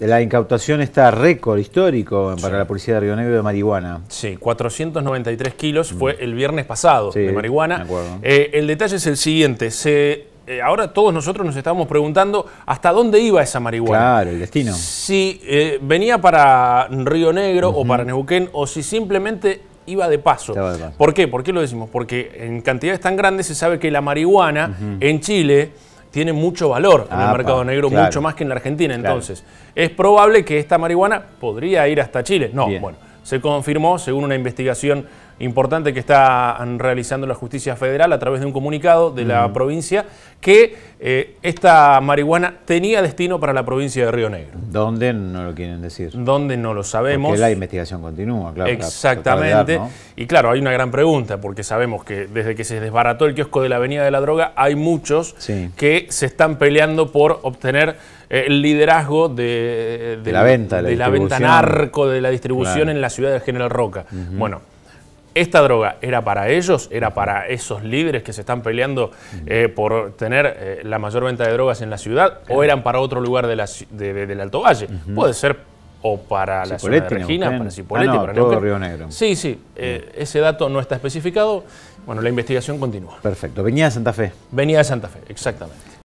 La incautación está récord histórico para la policía de Río Negro de marihuana. Sí, 493 kilos fue el viernes pasado de marihuana. Eh, el detalle es el siguiente, eh, ahora todos nosotros nos estábamos preguntando hasta dónde iba esa marihuana. Claro, el destino. Si eh, venía para Río Negro o para Neuquén o si simplemente iba de paso. ¿Por qué? ¿Por qué lo decimos? Porque en cantidades tan grandes se sabe que la marihuana en Chile tiene mucho valor en el mercado negro, mucho más que en la Argentina. Entonces, es probable que esta marihuana podría ir hasta Chile. No, bueno, se confirmó según una investigación importante que está realizando la justicia federal a través de un comunicado de la provincia que eh, esta marihuana tenía destino para la provincia de Río Negro. ¿Dónde no lo quieren decir? ¿Dónde no lo sabemos? Porque la investigación continúa, claro. Exactamente. Y claro, hay una gran pregunta porque sabemos que desde que se desbarató el kiosco de la Avenida de la Droga hay muchos que se están peleando por obtener eh, el liderazgo de, la venta, de venta narco, de la distribución en la ciudad de General Roca. Bueno esta droga era para ellos, era para esos líderes que se están peleando eh, por tener eh, la mayor venta de drogas en la ciudad, o eran para otro lugar del Alto Valle. Puede ser o para la ciudad de Regina, para ah, Río Negro. Sí, sí, eh, ese dato no está especificado. Bueno, la investigación continúa. Perfecto. Venía de Santa Fe. Venía de Santa Fe, exactamente.